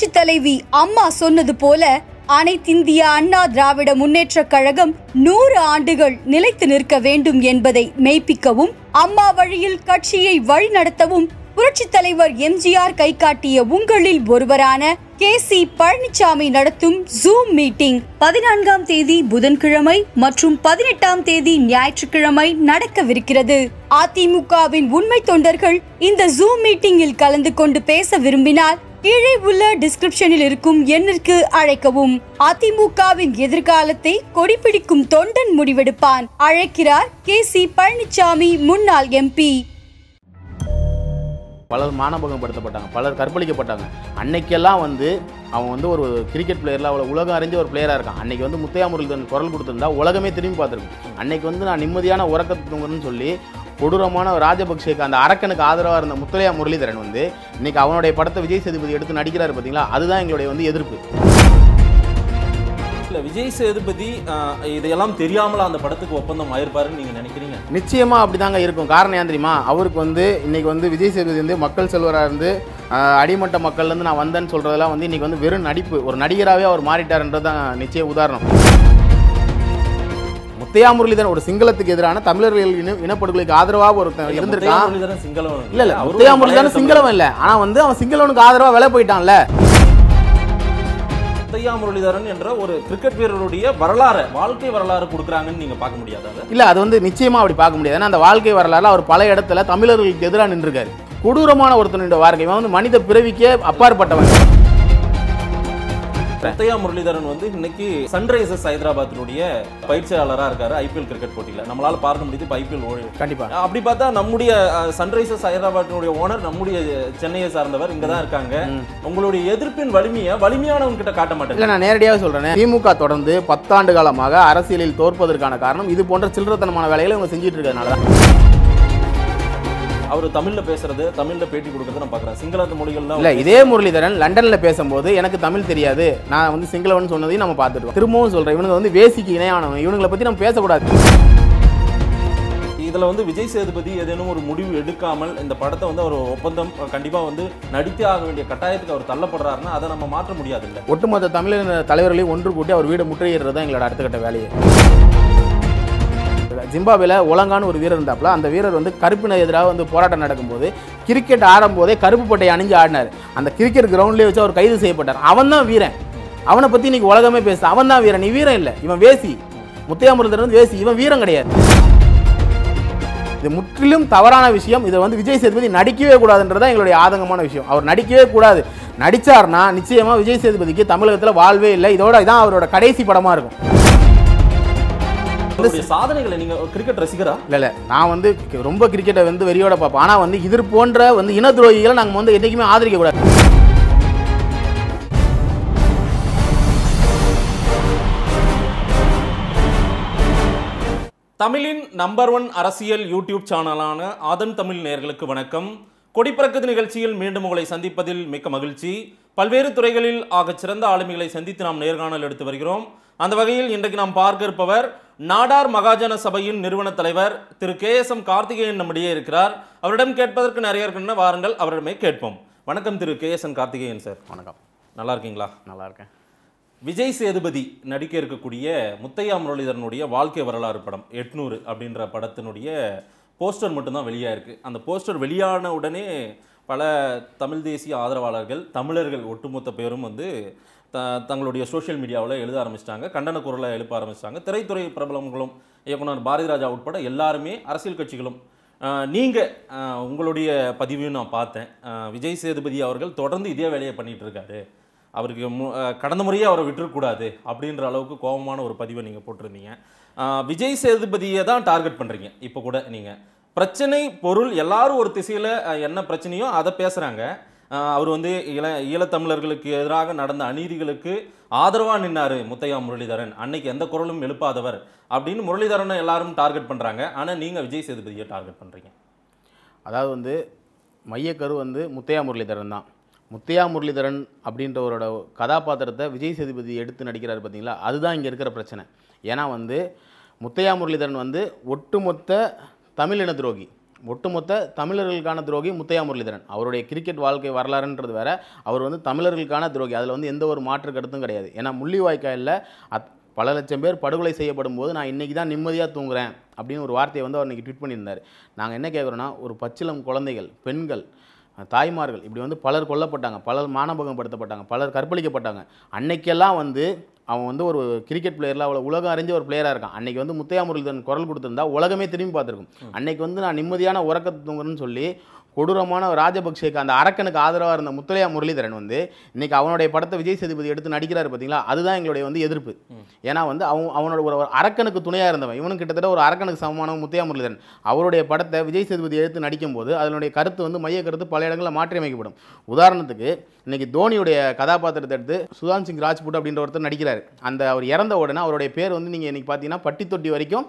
புரட்சி தலைவி அம்மா சொன்னது போல அனைத்திந்திய அண்ணா திராவிட முன்னேற்ற கழகம் நூறு ஆண்டுகள் நிலைத்து நிற்க வேண்டும் என்பதை மெய்ப்பிக்கவும் அம்மா வழியில் கட்சியை வழிநடத்தவும் புரட்சி தலைவர் எம்ஜிஆர் காட்டிய உங்களில் ஒருவரான கே சி பழனிசாமி நடத்தும் ஜூம் மீட்டிங் பதினான்காம் தேதி புதன்கிழமை மற்றும் பதினெட்டாம் தேதி ஞாயிற்றுக்கிழமை நடக்கவிருக்கிறது அதிமுகவின் உண்மை தொண்டர்கள் இந்த ஜூம் மீட்டிங்கில் கலந்து கொண்டு பேச விரும்பினால் கீழே உள்ள டிஸ்கிரிப்ஷனில் இருக்கும் எண்ணிற்கு அழைக்கவும் அதிமுகவின் எதிர்காலத்தை கொடிபிடிக்கும் தொண்டன் முடிவெடுப்பான் அழைக்கிறார் கே சி பழனிசாமி முன்னாள் எம்பி பலர் மானபகப்படுத்தப்பட்டாங்க பலர் கற்பழிக்கப்பட்டாங்க அன்னைக்கெல்லாம் வந்து அவன் வந்து ஒரு கிரிக்கெட் பிளேயரில் அவ்வளோ உலகம் அறிஞ்ச ஒரு பிளேயராக இருக்கான் அன்னைக்கு வந்து முத்தையா முருகன் குரல் கொடுத்துருந்தா உலகமே திரும்பி பார்த்துருக்கும் அன்னைக்கு வந்து நான் நிம்மதியான உறக்கத்துங்கன்னு சொல்லி கொடூரமான ராஜபக்சேக்கு அந்த அரக்கனுக்கு ஆதரவாக இருந்த முத்தலையா முரளிதரன் வந்து இன்னைக்கு அவனுடைய படத்தை விஜய் சேதுபதி எடுத்து நடிக்கிறார் பார்த்தீங்களா அதுதான் எங்களுடைய வந்து எதிர்ப்பு இல்லை விஜய் சேதுபதி இதையெல்லாம் தெரியாமல் அந்த படத்துக்கு ஒப்பந்தம் ஆயிருப்பாருன்னு நீங்கள் நினைக்கிறீங்க நிச்சயமாக அப்படி தாங்க இருக்கும் காரணம் ஏன் தெரியுமா அவருக்கு வந்து இன்றைக்கி வந்து விஜய் சேதுபதி வந்து மக்கள் செல்வராக இருந்து அடிமட்ட மக்கள்லேருந்து நான் வந்தேன்னு சொல்கிறதெல்லாம் வந்து இன்றைக்கி வந்து வெறும் நடிப்பு ஒரு நடிகராகவே அவர் மாறிட்டார்ன்றது தான் நிச்சய உதாரணம் தியா முரளிதரன் ஒரு சிங்களத்துக்கு எதிரான தமிழர்கள் இன இனப்படுகொலைக்கு ஆதரவாக ஒருத்தன் இருந்திருக்கான் இல்ல இல்ல தியா முரளிதரன் சிங்களவன் இல்ல ஆனா வந்து அவன் சிங்களவனுக்கு ஆதரவா வேலை போயிட்டான்ல முத்தையா முரளிதரன் என்ற ஒரு கிரிக்கெட் வீரருடைய வரலாறு வாழ்க்கை வரலாறு கொடுக்குறாங்கன்னு நீங்க பார்க்க முடியாது இல்ல அது வந்து நிச்சயமா அப்படி பார்க்க முடியாது ஏன்னா அந்த வாழ்க்கை வரலாறு அவர் பல இடத்துல தமிழர்களுக்கு எதிராக நின்றுருக்காரு கொடூரமான ஒருத்தனுடைய வாழ்க்கை வந்து மனித பிறவிக்கே அப்பாற்பட்டவன் ரத்தையா முரளிதரன் வந்து இன்னைக்கு சன்ரைசர்ஸ் ஹைதராபாத்தினுடைய பயிற்சியாளராக இருக்காரு ஐபிஎல் கிரிக்கெட் போட்டியில் நம்மளால பார்க்க முடியுது இப்போ ஐபிஎல் ஓடி கண்டிப்பாக அப்படி பார்த்தா நம்முடைய சன்ரைசர்ஸ் ஹைதராபாத்தினுடைய ஓனர் நம்முடைய சென்னையை சார்ந்தவர் இங்கே தான் இருக்காங்க உங்களுடைய எதிர்ப்பின் வலிமையை வலிமையானவங்க கிட்ட காட்ட மாட்டேன் இல்லை நான் நேரடியாக சொல்கிறேன் திமுக தொடர்ந்து பத்தாண்டு காலமாக அரசியலில் தோற்பதற்கான காரணம் இது போன்ற சில்லறத்தனமான வேலைகளை அவங்க செஞ்சுட்டு இருக்கிறதுனால தான் அவர் தமிழ்ல பேசுறது தமிழ்ல பேட்டி கொடுக்கறது நான் பாக்குறேன் சிங்கள மொழிகள் இல்ல இதே முரளிதரன் லண்டன்ல பேசும்போது எனக்கு தமிழ் தெரியாது நான் வந்து சிங்களவன் சொன்னதையும் நம்ம பார்த்துருக்கோம் திரும்பவும் சொல்றேன் இவங்க வந்து வேசிக்கு இணையானவன் இவங்களை பத்தி நம்ம பேசக்கூடாது இதில் வந்து விஜய் சேதுபதி ஏதேனும் ஒரு முடிவு எடுக்காமல் இந்த படத்தை வந்து அவர் ஒப்பந்தம் கண்டிப்பாக வந்து நடித்தே ஆக வேண்டிய கட்டாயத்துக்கு அவர் தள்ளப்படுறாருன்னா அதை நம்ம மாற்ற முடியாது இல்லை ஒட்டுமொத்த தமிழர் தலைவர்களையும் ஒன்று கூட்டி அவர் வீடு தான் எங்களோட அடுத்த கட்ட வேலையை வீரர் ஜிம்பாபில் ஒழங்கான ஒரு வீரர் இருந்தாப்புல அந்த வீரர் வந்து கருப்பின எதிராக வந்து போராட்டம் நடக்கும்போது கிரிக்கெட் ஆடும் போதே கருப்பு பட்டை அணிஞ்சு ஆடினார் அந்த கிரிக்கெட் கிரவுண்ட்லேயே வச்சு அவர் கைது செய்யப்பட்டார் அவன் தான் வீரன் அவனை பற்றி இன்னைக்கு உலகமே பேசு அவன் தான் வீரன் நீ வீரன் இல்லை இவன் வேசி முத்தையாமுருந்தர் வந்து வேசி இவன் வீரம் கிடையாது இது முற்றிலும் தவறான விஷயம் இதை வந்து விஜய் சேதுபதி நடிக்கவே கூடாதுன்றதான் எங்களுடைய ஆதங்கமான விஷயம் அவர் நடிக்கவே கூடாது நடித்தார்னா நிச்சயமாக விஜய் சேதுபதிக்கு தமிழகத்தில் வாழ்வே இல்லை இதோட இதான் அவரோட கடைசி படமாக இருக்கும் சாதனைகளை நீங்க கிரிக்கெட் ரசிகரா இல்ல இல்ல நான் வந்து ரொம்ப கிரிக்கெட்டை வந்து வெறியோட பார்ப்பேன் ஆனா வந்து இது போன்ற வந்து இன துரோகிகளை நாங்க வந்து என்னைக்குமே ஆதரிக்க கூடாது தமிழின் நம்பர் ஒன் அரசியல் யூடியூப் சேனலான ஆதன் தமிழ் நேர்களுக்கு வணக்கம் கொடிப்பறக்குது நிகழ்ச்சியில் மீண்டும் உங்களை சந்திப்பதில் மிக்க மகிழ்ச்சி பல்வேறு துறைகளில் ஆகச் சிறந்த ஆளுமைகளை சந்தித்து நாம் நேர்காணல் எடுத்து வருகிறோம் அந்த வகையில் இன்றைக்கு நாம் பார்க்க இருப்பவர் நாடார் மகாஜன சபையின் நிறுவன தலைவர் Thiru K S M Karthikeyan நம்மிடையே இருக்கிறார் அவரிடம் கேட்பதற்கு நிறைய இருக்குன்னு வாருங்கள் அவரிடமே கேட்போம் வணக்கம் Thiru K S M Karthikeyan sir வணக்கம் நல்லா இருக்கீங்களா நல்லா இருக்கேன் விஜய் சேதுபதி நடிக்க இருக்கக்கூடிய முத்தையா முரளிதரனுடைய வாழ்க்கை வரலாறு படம் எட்நூறு அப்படின்ற படத்தினுடைய போஸ்டர் மட்டும்தான் வெளியாயிருக்கு அந்த போஸ்டர் வெளியான உடனே பல தமிழ் தேசிய ஆதரவாளர்கள் தமிழர்கள் ஒட்டுமொத்த பேரும் வந்து த தங்களுடைய சோஷியல் மீடியாவில் எழுத ஆரம்பிச்சிட்டாங்க கண்டன குரலை எழுப்ப ஆரம்பிச்சிட்டாங்க திரைத்துறை பிரபலங்களும் இயக்குனர் பாரதிராஜா உட்பட எல்லாருமே அரசியல் கட்சிகளும் நீங்கள் உங்களுடைய பதிவையும் நான் பார்த்தேன் விஜய் சேதுபதி அவர்கள் தொடர்ந்து இதே வேலையை பண்ணிகிட்டு இருக்காரு அவருக்கு கடந்த முறையே அவரை விட்டுறக்கூடாது அப்படின்ற அளவுக்கு கோபமான ஒரு பதிவை நீங்கள் போட்டிருந்தீங்க விஜய் சேதுபதியை தான் டார்கெட் பண்ணுறீங்க இப்போ கூட நீங்கள் பிரச்சனை பொருள் எல்லாரும் ஒரு திசையில் என்ன பிரச்சனையோ அதை பேசுகிறாங்க அவர் வந்து இள ஈழத்தமிழர்களுக்கு எதிராக நடந்த அநீதிகளுக்கு ஆதரவாக நின்னார் முத்தையா முரளிதரன் அன்னைக்கு எந்த குரலும் எழுப்பாதவர் அப்படின்னு முரளிதரனை எல்லாரும் டார்கெட் பண்ணுறாங்க ஆனால் நீங்கள் விஜய் சேதுபதியை டார்கெட் பண்ணுறீங்க அதாவது வந்து மையக்கரு வந்து முத்தையா முரளிதரன் தான் முத்தையா முரளிதரன் அப்படின்றவரோட கதாபாத்திரத்தை விஜய் சேதுபதி எடுத்து நடிக்கிறார் பார்த்தீங்களா அதுதான் இங்கே இருக்கிற பிரச்சனை ஏன்னா வந்து முத்தையா முரளிதரன் வந்து ஒட்டுமொத்த தமிழ் இன துரோகி ஒட்டுமொத்த தமிழர்களுக்கான துரோகி முத்தையா முரளிதரன் அவருடைய கிரிக்கெட் வாழ்க்கை வரலாறுன்றது வேற அவர் வந்து தமிழர்களுக்கான துரோகி அதில் வந்து எந்த ஒரு மாற்று கருத்தும் கிடையாது ஏன்னா முள்ளிவாய்க்காயில் அத் பல லட்சம் பேர் படுகொலை செய்யப்படும் போது நான் இன்றைக்கி தான் நிம்மதியாக தூங்குறேன் அப்படின்னு ஒரு வார்த்தையை வந்து அவர் இன்றைக்கி ட்வீட் பண்ணியிருந்தார் நாங்கள் என்ன கேட்குறோன்னா ஒரு பச்சிலம் குழந்தைகள் பெண்கள் தாய்மார்கள் இப்படி வந்து பலர் கொல்லப்பட்டாங்க பலர் மானபகம் படுத்தப்பட்டாங்க பலர் கற்பழிக்கப்பட்டாங்க அன்னைக்கெல்லாம் வந்து அவன் வந்து ஒரு கிரிக்கெட் பிளேயரில் அவ்வளோ உலகம் அறிஞ்ச ஒரு பிளேயராக இருக்கான் அன்றைக்கி வந்து முத்தையா முரளிதரன் குரல் கொடுத்துருந்தா உலகமே திரும்பி பார்த்துருக்கும் அன்றைக்கி வந்து நான் நிம்மதியான உறக்கத்தை தூங்குறேன்னு சொல்லி கொடூரமான ராஜபக்சேக்கு அந்த அரக்கனுக்கு ஆதரவாக இருந்த முத்தலையா முரளிதரன் வந்து இன்றைக்கி அவனுடைய படத்தை விஜய் சேதுபதி எடுத்து நடிக்கிறாரு பார்த்தீங்களா அதுதான் எங்களுடைய வந்து எதிர்ப்பு ஏன்னா வந்து அவன் அவனோட ஒரு அரக்கனுக்கு துணையாக இருந்தவன் இவனும் கிட்டத்தட்ட ஒரு அரக்கனுக்கு சமமான முத்தையா முரளிதரன் அவருடைய படத்தை விஜய் சேதுபதி எடுத்து நடிக்கும்போது அதனுடைய கருத்து வந்து மைய கருத்து பல இடங்களில் மாற்றியமைக்கப்படும் உதாரணத்துக்கு இன்றைக்கி தோனியுடைய கதாபாத்திரத்தை எடுத்து சுதான் சிங் ராஜ்புட் அப்படின்ற ஒருத்தர் நடிக்கிறார் அந்த அவர் இறந்த உடனே அவருடைய பேர் வந்து நீங்கள் இன்றைக்கி பார்த்தீங்கன்னா பட்டி தொட்டி வரைக்கும்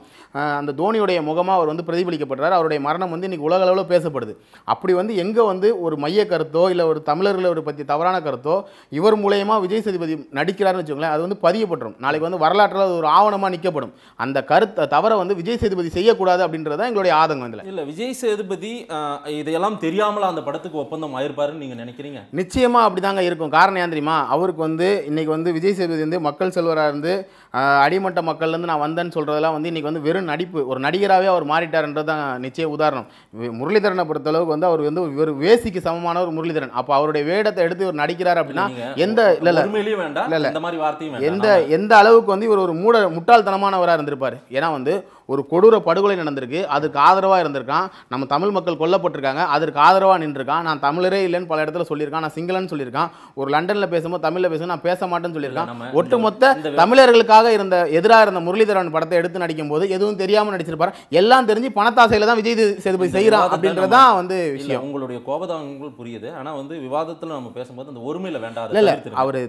அந்த தோனியுடைய முகமாக அவர் வந்து பிரதிபலிக்கப்படுறார் அவருடைய மரணம் வந்து இன்றைக்கி உலகளவில் பேசப்படுது அப்படி வந்து எங்கே வந்து ஒரு மைய கருத்தோ இல்லை ஒரு தமிழர்களை ஒரு பற்றி தவறான கருத்தோ இவர் மூலயமா விஜய் சேதுபதி நடிக்கிறார்னு வச்சுக்கோங்களேன் அது வந்து பதியப்பட்டுரும் நாளைக்கு வந்து வரலாற்றில் அது ஒரு ஆவணமாக நிற்கப்படும் அந்த கருத்தை தவிர வந்து விஜய் சேதுபதி செய்யக்கூடாது அப்படின்றத எங்களுடைய ஆதங்கம் இல்லை இல்லை விஜய் சேதுபதி இதையெல்லாம் தெரியாமல் அந்த படத்துக்கு ஒப்பந்தம் ஆயிருப்பாருன்னு நீங்கள் நினைக்கிறீங்க நிச்சயமாக அப்படி தாங்க இருக்கும் காரணம் ஏன் தெரியுமா அவருக்கு வந்து இன்றைக்கி வந்து விஜய் சேதுபதி வந்து மக்கள் செல்வராக இருந்து அடிமட்ட மக்கள்லேருந்து நான் வந்தேன்னு சொல்கிறதெல்லாம் வந்து இன்றைக்கி வந்து வெறும் நடிப்பு ஒரு நடிகராகவே அவர் மாறிட்டார்ன்றது தான் நிச்சய உதாரணம் முரளிதரனை பொறுத்தளவுக்கு வந்து அவர் வந்து ஒரு வேசிக்கு சமமான ஒரு முரளிதரன் அப்போ அவருடைய வேடத்தை எடுத்து இவர் நடிக்கிறார் அப்படின்னா எந்த இல்லை இல்லை இல்லை எந்த எந்த அளவுக்கு வந்து இவர் ஒரு மூட முட்டாள்தனமானவராக இருந்திருப்பார் ஏன்னா வந்து ஒரு கொடூர படுகொலை நடந்திருக்கு அதுக்கு ஆதரவாக இருந்திருக்கான் நம்ம தமிழ் மக்கள் கொல்லப்பட்டிருக்காங்க அதற்கு ஆதரவாக நின்றுருக்கான் நான் தமிழரே இல்லைன்னு பல இடத்துல சொல்லியிருக்கான் நான் சிங்களன்னு சொல்லியிருக்கான் ஒரு லண்டனில் பேசும்போது தமிழில் பேசும்போது நான் பேச மாட்டேன்னு சொல்லியிருக்கான் ஒட்டுமொத்த தமிழர்களுக்காக எதிராக இருந்த எதிராக இருந்த முரளிதரன் படத்தை எடுத்து நடிக்கும் போது எதுவும் தெரியாமல் நடிச்சிருப்பாரு எல்லாம் தெரிஞ்சு பணத்தாசையில் தான் விஜய் சேதுபதி செய்கிறான் அப்படின்றது தான் வந்து விஷயம் உங்களுடைய கோபதாங்கள் புரியுது ஆனால் வந்து விவாதத்தில் நம்ம பேசும்போது அந்த ஒருமையில வேண்டாம் இல்ல அவர்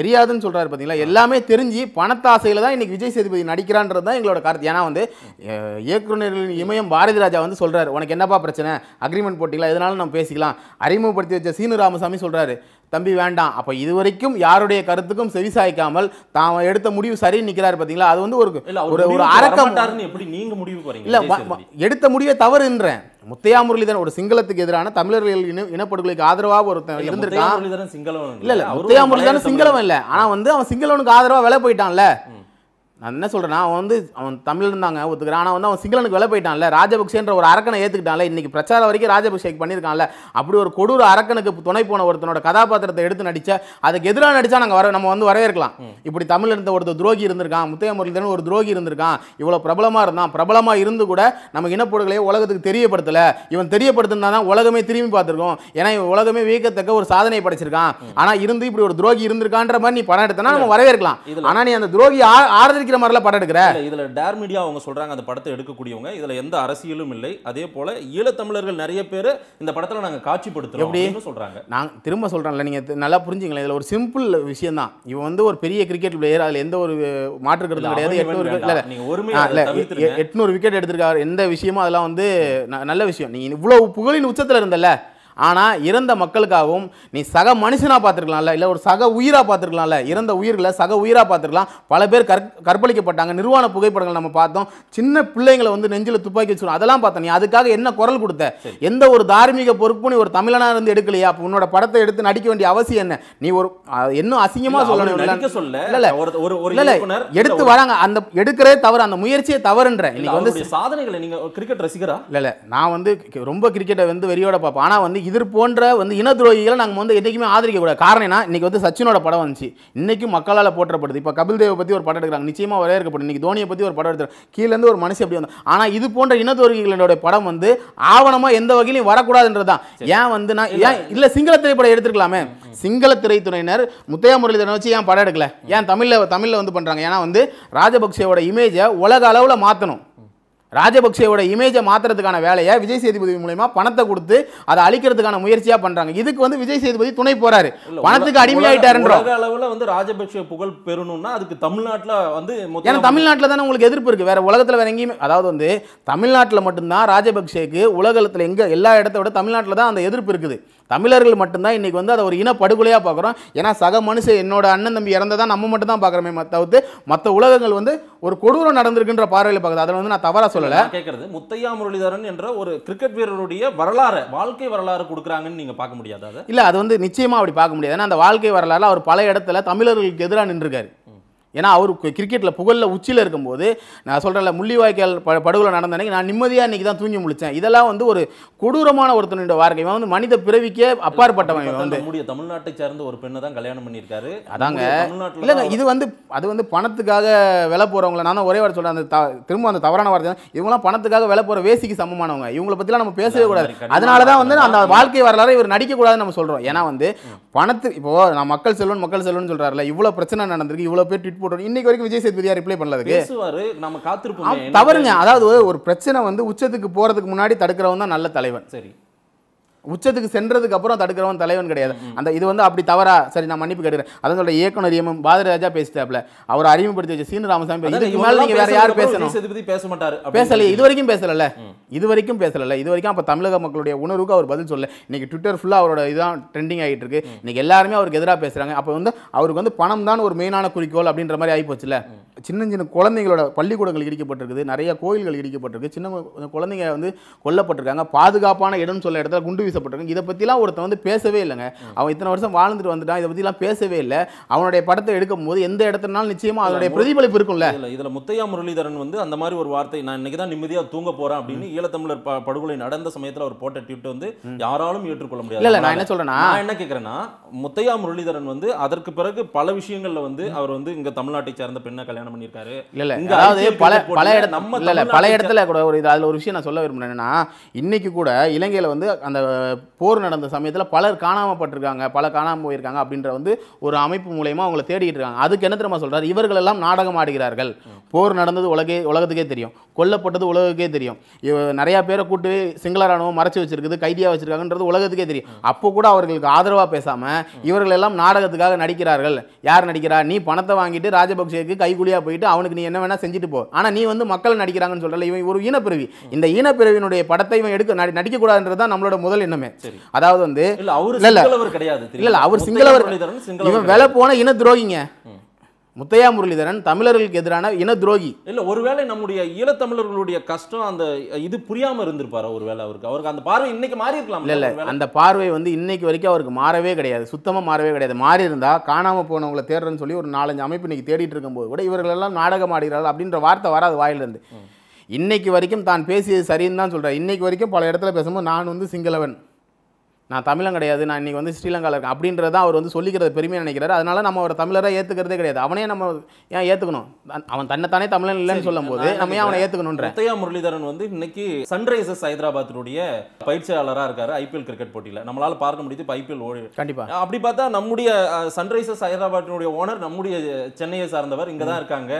தெரியாதுன்னு சொல்கிறாரு பார்த்தீங்களா எல்லாமே தெரிஞ்சு பணத்தாசையில் தான் இன்றைக்கி விஜய் சேதுபதி நடிக்கிறான்றது தான் எங்களோட கருத்து ஏன்னா வந்து இயக்குநர்களின் இமயம் பாரதி ராஜா வந்து சொல்றாரு உனக்கு என்னப்பா பிரச்சனை அக்ரிமெண்ட் போட்டிங்களா எதனாலும் நம்ம பேசிக்கலாம் அறிமுகப்படுத்தி வச்ச சீனு ராமசாமி சொல்கிறாரு தம்பி வேண்டாம் அப்போ இது வரைக்கும் யாருடைய கருத்துக்கும் செவி சாய்க்காமல் தான் எடுத்த முடிவு சரின்னு நிற்கிறார் பார்த்தீங்களா அது வந்து ஒரு ஒரு ஒரு அரக்கம் எப்படி நீங்கள் முடிவு போகிறீங்க இல்லை எடுத்த முடிவை தவறுன்றேன் முத்தையா முரளிதரன் ஒரு சிங்களத்துக்கு எதிரான தமிழர்கள் இனப்படுகொலைக்கு ஆதரவாக ஒருத்தன் இருந்திருக்கான் இல்ல இல்லை முத்தையா முரளிதரன் சிங்களவன் இல்லை ஆனா வந்து அவன் சிங்களவனுக்கு ஆதரவா வேலை போயிட்டான்ல நான் என்ன சொல்கிறேன் அவன் வந்து அவன் தமிழ் இருந்தாங்க ஒத்துக்கிறான் ஆனால் வந்து அவன் சிங்களனுக்கு வெலை போயிட்டான்ல ராஜபக்சேன்ற ஒரு அரக்கனை ஏற்றுக்கிட்டான்ல இன்றைக்கி பிரச்சாரம் வரைக்கும் ராஜபக்சேக்கு பண்ணியிருக்காங்கல்ல அப்படி ஒரு கொடூர அரக்கனுக்கு துணை போன ஒருத்தனோட கதாபாத்திரத்தை எடுத்து நடித்த அதுக்கு எதிராக நடித்தா நாங்கள் வர நம்ம வந்து வரவேற்கலாம் இப்படி தமிழ் இருந்த ஒருத்தர் துரோகி இருந்திருக்கான் முத்தைய முரளிதரன் ஒரு துரோகி இருந்திருக்கான் இவ்வளோ பிரபலமாக இருந்தான் பிரபலமாக இருந்து கூட நம்ம இனப்பொருட்களையே உலகத்துக்கு தெரியப்படுத்தலை இவன் தெரியப்படுத்தினா தான் உலகமே திரும்பி பார்த்துருக்கோம் ஏன்னா இவன் உலகமே வீக்கத்தக்க ஒரு சாதனை படைச்சிருக்கான் ஆனால் இருந்து இப்படி ஒரு துரோகி இருந்திருக்கான்ற மாதிரி நீ படம் எடுத்தனா நம்ம வரவேற்கலாம் ஆனால் நீ அந்த துரோகி ஆதரிக்க நடிக்கிற மாதிரிலாம் படம் எடுக்கிற இதுல டேர் மீடியா அவங்க சொல்றாங்க அந்த படத்தை எடுக்கக்கூடியவங்க இதுல எந்த அரசியலும் இல்லை அதே போல ஈழத்தமிழர்கள் நிறைய பேர் இந்த படத்துல நாங்க காட்சிப்படுத்துறோம் அப்படின்னு சொல்றாங்க நான் திரும்ப சொல்றேன்ல நீங்க நல்லா புரிஞ்சுங்களா இதுல ஒரு சிம்பிள் விஷயம் தான் இவன் வந்து ஒரு பெரிய கிரிக்கெட் பிளேயர் அதுல எந்த ஒரு மாற்று கருத்து கிடையாது எட்நூறு எட்நூறு விக்கெட் எடுத்திருக்காரு எந்த விஷயமும் அதெல்லாம் வந்து நல்ல விஷயம் நீ இவ்வளவு புகழின் உச்சத்துல இருந்தல்ல ஆனால் இறந்த மக்களுக்காகவும் நீ சக மனுஷனாக பார்த்துருக்கலாம்ல இல்லை ஒரு சக உயிராக பார்த்துருக்கலாம்ல இறந்த உயிர்களை சக உயிராக பார்த்துருக்கலாம் பல பேர் கற் கற்பழிக்கப்பட்டாங்க நிர்வாண புகைப்படங்கள் நம்ம பார்த்தோம் சின்ன பிள்ளைங்களை வந்து நெஞ்சில் துப்பாக்கி வச்சுருவோம் அதெல்லாம் பார்த்தோம் நீ அதுக்காக என்ன குரல் கொடுத்த எந்த ஒரு தார்மீக பொறுப்பும் நீ ஒரு தமிழனாக இருந்து எடுக்கலையா அப்போ உன்னோட படத்தை எடுத்து நடிக்க வேண்டிய அவசியம் என்ன நீ ஒரு இன்னும் அசிங்கமாக சொல்லணும் சொல்ல இல்லை இல்லை எடுத்து வராங்க அந்த எடுக்கிறதே தவறு அந்த முயற்சியே தவறுன்ற இன்னைக்கு வந்து சாதனைகளை நீங்கள் கிரிக்கெட் ரசிக்கிறா இல்லை இல்லை நான் வந்து ரொம்ப கிரிக்கெட்டை வந்து வெறியோட பார்ப்பேன் ஆனால் வந்து இது போன்ற வந்து இன துரோகிகளை நாங்கள் வந்து என்றைக்குமே ஆதரிக்கக்கூடாது காரணம் என்ன இன்றைக்கி வந்து சச்சினோட படம் வந்துச்சு இன்றைக்கும் மக்களால் போற்றப்படுது இப்போ கபில் தேவை பற்றி ஒரு படம் எடுக்கிறாங்க நிச்சயமாக வரவேற்கப்படும் இன்றைக்கி தோனியை பற்றி ஒரு படம் எடுத்துகிறாங்க கீழேருந்து ஒரு மனுஷன் அப்படி வந்து ஆனால் இது போன்ற துரோகிகளோட படம் வந்து ஆவணமாக எந்த வகையிலையும் வரக்கூடாதுன்றது தான் ஏன் வந்து நான் ஏன் இல்லை சிங்கள திரைப்படம் எடுத்துருக்கலாமே சிங்கள திரைத்துறையினர் முத்தையா முரளிதரன் வச்சு ஏன் படம் எடுக்கல ஏன் தமிழில் தமிழில் வந்து பண்ணுறாங்க ஏன்னா வந்து ராஜபக்சேவோட இமேஜை உலக அளவில் மாற்றணும் ராஜபக்சேவோட இமேஜை மாற்றுறதுக்கான வேலையை விஜய் சேதுபதி மூலயமா பணத்தை கொடுத்து அதை அழிக்கிறதுக்கான முயற்சியாக பண்ணுறாங்க இதுக்கு வந்து விஜய் சேதுபதி துணை போகிறாரு பணத்துக்கு அடிமையாயிட்டாருன்றோம் அளவில் வந்து ராஜபக்சே புகழ் பெறணும்னா அதுக்கு தமிழ்நாட்டில் வந்து ஏன்னா தமிழ்நாட்டில் தானே உங்களுக்கு எதிர்ப்பு இருக்குது வேறு உலகத்தில் வேற எங்கேயுமே அதாவது வந்து தமிழ்நாட்டில் மட்டும்தான் ராஜபக்சேக்கு உலகத்தில் எங்கே எல்லா இடத்த விட தமிழ்நாட்டில் தான் அந்த எதிர்ப்பு இருக்குது தமிழர்கள் மட்டும்தான் இன்றைக்கி வந்து அதை ஒரு இனப்படுகொலையாக பார்க்குறோம் ஏன்னா சக மனுஷன் என்னோடய அண்ணன் தம்பி இறந்ததான் நம்ம மட்டும் தான் பார்க்குறோமே தவிர்த்து மற்ற உலகங்கள் வந்து ஒரு கொடூரம் நடந்திருக்குன்ற பார்வையில் பார்க்குறது அதில் வந்து நான் தவறாக சொல்லலை கேட்குறது முத்தையா முரளிதரன் என்ற ஒரு கிரிக்கெட் வீரருடைய வரலாறு வாழ்க்கை வரலாறு கொடுக்குறாங்கன்னு நீங்கள் பார்க்க முடியாது இல்லை அது வந்து நிச்சயமாக அப்படி பார்க்க முடியாது ஏன்னா அந்த வாழ்க்கை வரலாறு அவர் பல இடத்துல தமிழர்களுக்கு எதிராக நின்றுருக்காரு ஏன்னா அவர் கிரிக்கெட்டில் புகழில் உச்சியில் இருக்கும்போது நான் சொல்கிறேன் முள்ளிவாய்க்கால் ப படுகொலை நடந்த அன்றைக்கி நான் நிம்மதியாக இன்றைக்கி தான் தூங்கி முடித்தேன் இதெல்லாம் வந்து ஒரு கொடூரமான ஒருத்தனுடைய வார்க்கை இவன் வந்து மனித பிறவிக்கே அப்பாற்பட்டவன் வந்து முடிய தமிழ்நாட்டை சேர்ந்த ஒரு பெண்ணை தான் கல்யாணம் பண்ணியிருக்காரு அதாங்க இல்லைங்க இது வந்து அது வந்து பணத்துக்காக வில போகிறவங்கள நான் ஒரே வார்த்தை சொல்கிறேன் அந்த த திரும்ப அந்த தவறான வார்த்தை இவங்களாம் பணத்துக்காக வில போகிற வேசிக்கு சமமானவங்க இவங்களை பற்றிலாம் நம்ம பேசவே கூடாது அதனால தான் வந்து அந்த வாழ்க்கை வரலாறு இவர் நடிக்கக்கூடாதுன்னு நம்ம சொல்கிறோம் ஏன்னா வந்து பணத்து இப்போது நான் மக்கள் செல்வன் மக்கள் செல்வன் சொல்கிறாருல இவ்வளோ பிரச்சனை நடந்திருக்கு இவ்வளோ பேர் ட்விட் போட்டு இன்னைக்கு வரைக்கும் விஜய் சேதுபதியா ரிப்ளை பண்ணலதுக்கு நம்ம காத்திருப்போம் தவறுங்க அதாவது ஒரு பிரச்சனை வந்து உச்சத்துக்கு போறதுக்கு முன்னாடி தடுக்கிறவன் தான் நல்ல தலைவன் சரி உச்சத்துக்கு சென்றதுக்கு அப்புறம் தடுக்கிறவன் தலைவன் கிடையாது அந்த இது வந்து அப்படி தவறா சரி நான் மன்னிப்பு கேட்கிறேன் அதான் சொல்ற இயக்குனர் எம் பாதிராஜா பேசிட்டாப்ல அவர் அறிமுகப்படுத்தி வச்ச சீன ராமசாமி இதுக்கு நீங்க வேற யாரும் பேசணும் பேச மாட்டாரு பேசல இது வரைக்கும் பேசல இது வரைக்கும் பேசல இது வரைக்கும் அப்ப தமிழக மக்களுடைய உணர்வுக்கு அவர் பதில் சொல்ல இன்னைக்கு ட்விட்டர் ஃபுல்லா அவரோட இதுதான் ட்ரெண்டிங் ஆகிட்டு இருக்கு இன்னைக்கு எல்லாருமே அவருக்கு எதிராக பேசுறாங்க அப்ப வந்து அவருக்கு வந்து பணம் தான் ஒரு மெயினான குறிக்கோள் அப்படின்ற மாதிரி ஆகி போச்சுல சின்ன சின்ன குழந்தைங்களோட பள்ளிக்கூடங்கள் இடிக்கப்பட்டிருக்குது நிறைய கோயில்கள் இடிக்கப்பட்டிருக்கு சின்ன குழந்தைங்க வந்து கொல்லப்பட்டிருக்காங்க பாதுகாப்பான இடம்னு சொல்ல இடத்துல குண்டு வீசப்பட்டிருக்காங்க இதை பற்றிலாம் ஒருத்தன் வந்து பேசவே இல்லைங்க அவன் இத்தனை வருஷம் வாழ்ந்துட்டு வந்துட்டான் இதை பற்றிலாம் பேசவே இல்லை அவனுடைய படத்தை எடுக்கும் போது எந்த இடத்துனாலும் நிச்சயமாக அதனுடைய பிரதிபலிப்பு இருக்கும்ல இதில் முத்தையா முரளிதரன் வந்து அந்த மாதிரி ஒரு வார்த்தை நான் இன்னைக்கு தான் நிம்மதியாக தூங்க போகிறேன் அப்படின்னு ஈழத்தமிழர் படுகொலை நடந்த சமயத்தில் அவர் போட்ட ட்விட் வந்து யாராலும் ஏற்றுக்கொள்ள முடியாது இல்லை நான் என்ன சொல்கிறேன்னா நான் என்ன கேட்குறேன்னா முத்தையா முரளிதரன் வந்து அதற்கு பிறகு பல விஷயங்களில் வந்து அவர் வந்து இங்கே தமிழ்நாட்டை சேர்ந்த பெண்ணை கல்யாணம் கல்யாணம் பண்ணியிருக்காரு இல்லை இல்லை அதாவது பல பல இடத்துல நம்ம இல்லை பல இடத்துல கூட ஒரு இது அதில் ஒரு விஷயம் நான் சொல்ல விரும்புகிறேன் என்னன்னா இன்னைக்கு கூட இலங்கையில் வந்து அந்த போர் நடந்த சமயத்தில் பலர் காணாமல் பட்டிருக்காங்க பல காணாமல் போயிருக்காங்க அப்படின்ற வந்து ஒரு அமைப்பு மூலயமா அவங்கள தேடிட்டு இருக்காங்க அதுக்கு என்ன தெரியுமா சொல்கிறார் இவர்கள் எல்லாம் நாடகம் ஆடுகிறார்கள் போர் நடந்தது உலகே உலகத்துக்கே தெரியும் கொல்லப்பட்டது உலகத்துக்கே தெரியும் நிறையா பேரை கூட்டு சிங்கள ராணுவம் மறைச்சி வச்சிருக்குது கைதியாக வச்சிருக்காங்கன்றது உலகத்துக்கே தெரியும் அப்போ கூட அவர்களுக்கு ஆதரவாக பேசாமல் இவர்கள் எல்லாம் நாடகத்துக்காக நடிக்கிறார்கள் யார் நடிக்கிறார் நீ பணத்தை வாங்கிட்டு ராஜபக்சேக்கு கைகுலி வழியாக போயிட்டு அவனுக்கு நீ என்ன வேணால் செஞ்சுட்டு போ ஆனால் நீ வந்து மக்கள் நடிக்கிறாங்கன்னு சொல்கிறல இவன் ஒரு ஈனப்பிறவி இந்த ஈனப்பிறவியினுடைய படத்தை இவன் எடுக்க நடி நடிக்கக்கூடாதுன்றது தான் நம்மளோட முதல் எண்ணமே அதாவது வந்து இல்லை அவர் கிடையாது இல்லை அவர் சிங்களவர் இவன் விலை போன இன துரோகிங்க முத்தையா முரளிதரன் தமிழர்களுக்கு எதிரான இன துரோகி இல்லை ஒருவேளை நம்முடைய ஈழத்தமிழர்களுடைய கஷ்டம் அந்த இது புரியாமல் இருந்திருப்பார் ஒருவேளை அவருக்கு அவருக்கு அந்த பார்வை இன்னைக்கு மாறி இருக்கலாம் இல்லை இல்லை அந்த பார்வை வந்து இன்னைக்கு வரைக்கும் அவருக்கு மாறவே கிடையாது சுத்தமாக மாறவே கிடையாது மாறி இருந்தால் காணாமல் போனவங்களை தேடுறேன்னு சொல்லி ஒரு நாலஞ்சு அமைப்பு இன்னைக்கு தேடிட்டு இருக்கும்போது கூட இவர்களெல்லாம் நாடகம் ஆடுகிறார்கள் அப்படின்ற வார்த்தை வராது வாயிலிருந்து இன்னைக்கு வரைக்கும் தான் பேசியது சரின்னு தான் சொல்கிறேன் இன்னைக்கு வரைக்கும் பல இடத்துல பேசும்போது நான் வந்து சிங்களவன் நான் தமிழன் கிடையாது நான் இன்றைக்கி வந்து ஸ்ரீலங்காவில் இருக்கேன் அப்படின்றத அவர் வந்து சொல்லிக்கிறது பெருமையாக நினைக்கிறார் அதனால் நம்ம ஒரு தமிழராக ஏற்றுக்கிறதே கிடையாது அவனே நம்ம ஏன் ஏற்றுக்கணும் அவன் தன்னைத்தானே தமிழன் இல்லைன்னு சொல்லும் போது நம்ம ஏன் அவனை ஏற்றுக்கணுன்ற முத்தையா முரளிதரன் வந்து இன்னைக்கு சன்ரைசர்ஸ் ஹைதராபாத்தினுடைய பயிற்சியாளராக இருக்கார் ஐபிஎல் கிரிக்கெட் போட்டியில் நம்மளால் பார்க்க முடியுது இப்போ ஐபிஎல் ஓடி கண்டிப்பாக அப்படி பார்த்தா நம்முடைய சன்ரைசர்ஸ் ஹைதராபாத்தினுடைய ஓனர் நம்முடைய சென்னையை சார்ந்தவர் இங்கே தான் இருக்காங்க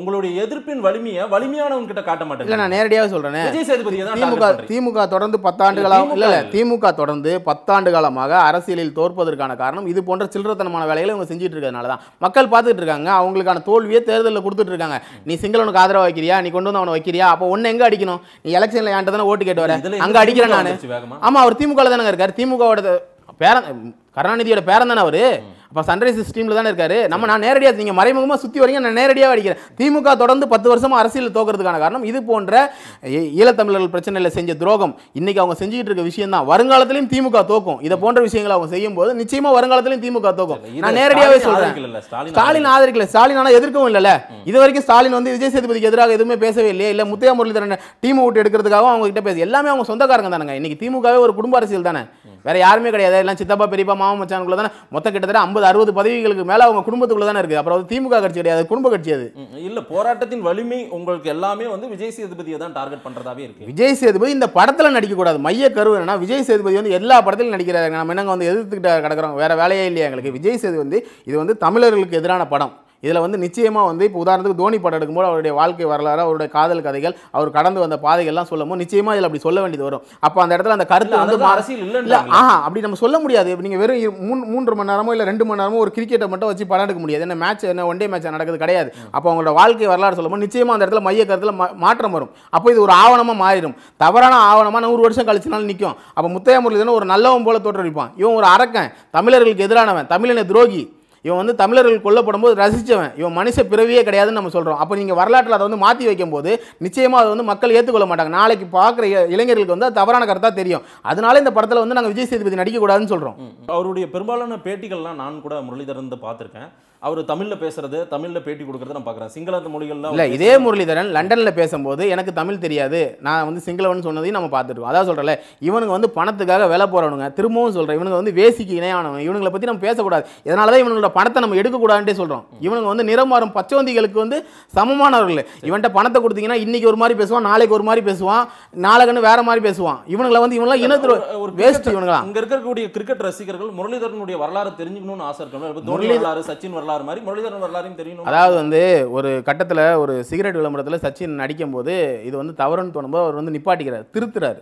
உங்களுடைய எதிர்ப்பின் வலிமையை வலிமையானவங்க கிட்ட காட்ட மாட்டேன் நான் நேரடியாக சொல்கிறேன் திமுக திமுக தொடர்ந்து பத்தாண்டுகளாக இல்லை திமுக தொடர்ந்து பத்தாண்டு காலமாக அரசியலில் தோற்பதற்கான காரணம் இது போன்ற சில்லறத்தனமான வேலைகளை இவங்க செஞ்சுட்டு இருக்கிறதுனால தான் மக்கள் பார்த்துட்டு இருக்காங்க அவங்களுக்கான தோல்வியை தேர்தலில் கொடுத்துட்டு இருக்காங்க நீ சிங்களவனுக்கு ஆதரவாக வைக்கிறியா நீ கொண்டு வந்து அவனை வைக்கிறியா அப்போ ஒன்று எங்கே அடிக்கணும் நீ எலெக்ஷனில் ஏன்ட்டு தானே ஓட்டு கேட்டு வர அங்கே அடிக்கிறேன் நான் ஆமாம் அவர் திமுகவில் தானே இருக்கார் திமுகவோட பேரன் கருணாநிதியோட பேரன் தானே அவர் இப்போ சன்ரைசர்ஸ் டீமில் தானே இருக்காரு நம்ம நான் நேரடியாக நீங்கள் மறைமுகமாக சுற்றி வரீங்க நான் நேரடியாக அடிக்கிறேன் திமுக தொடர்ந்து பத்து வருஷமாக அரசியல் தோக்கிறதுக்கான காரணம் இது போன்ற ஈழத்தமிழர்கள் பிரச்சனையில் செஞ்ச துரோகம் இன்றைக்கி அவங்க செஞ்சுக்கிட்டு இருக்க விஷயம் தான் வருங்காலத்திலையும் திமுக தோக்கும் இதை போன்ற விஷயங்களை அவங்க செய்யும் போது நிச்சயமாக வருங்காலத்திலையும் திமுக தோக்கும் நான் நேரடியாகவே சொல்கிறேன் ஸ்டாலின் ஆதரிக்கல ஸ்டாலின் ஆனால் எதிர்க்கவும் இல்லைல்ல இது வரைக்கும் ஸ்டாலின் வந்து விஜய் சேதுபதிக்கு எதிராக எதுவுமே பேசவே இல்லையே இல்லை முத்தையா முரளிதரன் டீம் விட்டு எடுக்கிறதுக்காகவும் அவங்க கிட்ட பேச எல்லாமே அவங்க சொந்தக்காரங்க தானங்க இன்னைக்கு திமுகவே ஒரு குடும்ப அரசியல் தானே வேறு யாருமே கிடையாது எல்லாம் சித்தப்பா பெரியப்பா மாமா மச்சானுக்குள்ள தானே மொத்த கிட்டத்தட்ட ஐம்பது அறுபது பதவிகளுக்கு மேலே அவங்க குடும்பத்துக்குள்ள தானே இருக்குது அப்புறம் திமுக கட்சி கிடையாது குடும்ப கட்சி அது இல்லை போராட்டத்தின் வலிமை உங்களுக்கு எல்லாமே வந்து விஜய் சேதுபதியை தான் டார்கெட் பண்ணுறதாவே இருக்குது விஜய் சேதுபதி இந்த படத்தில் நடிக்கக்கூடாது மைய கருவு என்னன்னா விஜய் சேதுபதி வந்து எல்லா படத்திலும் நடிக்கிறாங்க நம்ம என்னங்க வந்து எதிர்த்துக்கிட்ட கிடக்கிறோம் வேறு வேலையே இல்லையா எங்களுக்கு விஜய் சேது வந்து இது வந்து தமிழர்களுக்கு எதிரான படம் இதில் வந்து நிச்சயமாக வந்து இப்போ உதாரணத்துக்கு தோனி படம் எடுக்கும்போது அவருடைய வாழ்க்கை வரலாறு அவருடைய காதல் கதைகள் அவர் கடந்து வந்த பாதைகள்லாம் சொல்லும்போது நிச்சயமாக இதில் அப்படி சொல்ல வேண்டியது வரும் அப்போ அந்த இடத்துல அந்த கருத்து வந்து அரசியல் இல்லை ஆஹா அப்படி நம்ம சொல்ல முடியாது நீங்கள் வெறும் மூணு மூன்று மணி நேரமோ இல்லை ரெண்டு மணி நேரமோ ஒரு கிரிக்கெட்டை மட்டும் வச்சு படம் எடுக்க முடியாது என்ன மேட்ச் என்ன ஒன் டே மேட்ச் நடக்குது கிடையாது அப்போ அவங்களோட வாழ்க்கை வரலாறு சொல்லும்போது நிச்சயமாக அந்த இடத்துல மைய கருத்தில் மாற்றம் வரும் அப்போ இது ஒரு ஆவணமாக மாறிடும் தவறான ஆவணமாக நூறு வருஷம் கழிச்சுனாலும் நிற்கும் அப்போ முத்தையா முரளிதரன் ஒரு நல்லவன் போல தோற்றடிப்பான் இவன் ஒரு அரக்கன் தமிழர்களுக்கு எதிரானவன் தமிழனை துரோகி இவன் வந்து தமிழர்கள் கொல்லப்படும் போது ரசித்தவன் இவன் மனுஷ பிறவியே கிடையாதுன்னு நம்ம சொல்கிறோம் அப்போ நீங்கள் வரலாற்றில் அதை வந்து மாற்றி வைக்கும்போது நிச்சயமாக அதை வந்து மக்கள் ஏற்றுக்கொள்ள மாட்டாங்க நாளைக்கு பார்க்குற இளைஞர்களுக்கு வந்து அது தவறான கருத்தாக தெரியும் அதனால இந்த படத்தில் வந்து நாங்கள் விஜய் சேதுபதி நடிக்கக்கூடாதுன்னு சொல்கிறோம் அவருடைய பெரும்பாலான பேட்டிகள்லாம் நான் கூட முரளிதரன் பார்த்துருக்கேன் அவர் தமிழில் பேசுறது தமிழில் பேட்டி கொடுக்கறது நான் பார்க்குறேன் சிங்கள மொழிகளில் இல்லை இதே முரளிதரன் லண்டனில் பேசும்போது எனக்கு தமிழ் தெரியாது நான் வந்து சிங்களவன் சொன்னதையும் நம்ம பார்த்துட்டு அதான் சொல்கிறேன் இவனுங்க வந்து பணத்துக்காக வேலை போகிறவனுங்க திரும்பவும் சொல்கிறேன் இவனுங்க வந்து வேசிக்கு இணையானவன் இவனுங்களை பற்றி நம்ம பேசக்கூடாது இதனால தான் இவனோட பணத்தை நம்ம எடுக்கக்கூடாதுன்றே சொல்கிறோம் இவனுங்க வந்து நிறமாறும் பச்சவந்திகளுக்கு வந்து சமமானவர்கள் இவன்கிட்ட பணத்தை கொடுத்தீங்கன்னா இன்னைக்கு ஒரு மாதிரி பேசுவான் நாளைக்கு ஒரு மாதிரி பேசுவான் நாளைக்கு வேற மாதிரி பேசுவான் இவங்களை வந்து இவங்களாம் இனத்து ஒரு வேஸ்ட் இவங்களா அங்கே இருக்கக்கூடிய கிரிக்கெட் ரசிகர்கள் முரளிதரனுடைய வரலாறு தெரிஞ்சுக்கணும்னு ஆசை இருக்கணும் முரளி சச்சின் வரலாறு வரலாறு மாதிரி முரளிதரன் வரலாறையும் தெரியணும் அதாவது வந்து ஒரு கட்டத்தில் ஒரு சிகரெட் விளம்பரத்தில் சச்சின் நடிக்கும்போது இது வந்து தவறுன்னு தோணும்போது அவர் வந்து நிப்பாட்டிக்கிறார் திருத்துறாரு